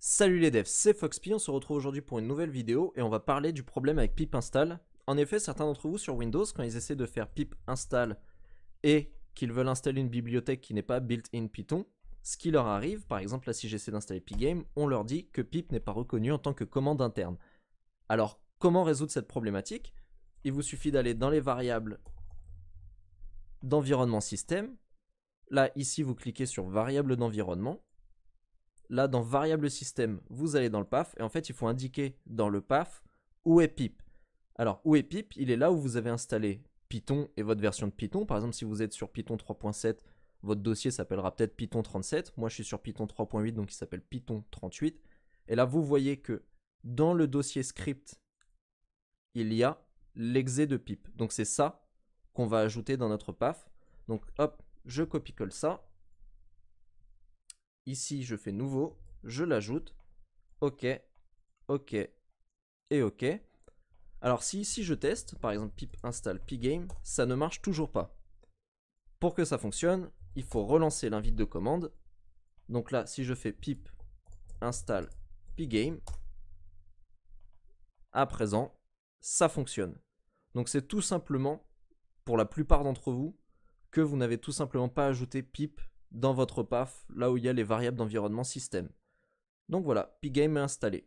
Salut les devs, c'est FoxP, on se retrouve aujourd'hui pour une nouvelle vidéo et on va parler du problème avec pip install. En effet, certains d'entre vous sur Windows, quand ils essaient de faire pip install et qu'ils veulent installer une bibliothèque qui n'est pas built-in Python, ce qui leur arrive, par exemple là si j'essaie d'installer Pygame, on leur dit que pip n'est pas reconnu en tant que commande interne. Alors, comment résoudre cette problématique Il vous suffit d'aller dans les variables d'environnement système. Là, ici, vous cliquez sur Variables d'environnement. Là, dans variable système, vous allez dans le PAF, et en fait, il faut indiquer dans le PAF où est pip. Alors, où est pip Il est là où vous avez installé Python et votre version de Python. Par exemple, si vous êtes sur Python 3.7, votre dossier s'appellera peut-être Python 37. Moi, je suis sur Python 3.8, donc il s'appelle Python 38. Et là, vous voyez que dans le dossier script, il y a l'exé de pip. Donc, c'est ça qu'on va ajouter dans notre PAF. Donc, hop, je copie-colle ça Ici, je fais nouveau, je l'ajoute. OK, OK et OK. Alors si si je teste, par exemple pip install pgame, ça ne marche toujours pas. Pour que ça fonctionne, il faut relancer l'invite de commande. Donc là, si je fais pip install pgame, à présent, ça fonctionne. Donc c'est tout simplement, pour la plupart d'entre vous, que vous n'avez tout simplement pas ajouté pip dans votre PAF, là où il y a les variables d'environnement système. Donc voilà, pgame est installé.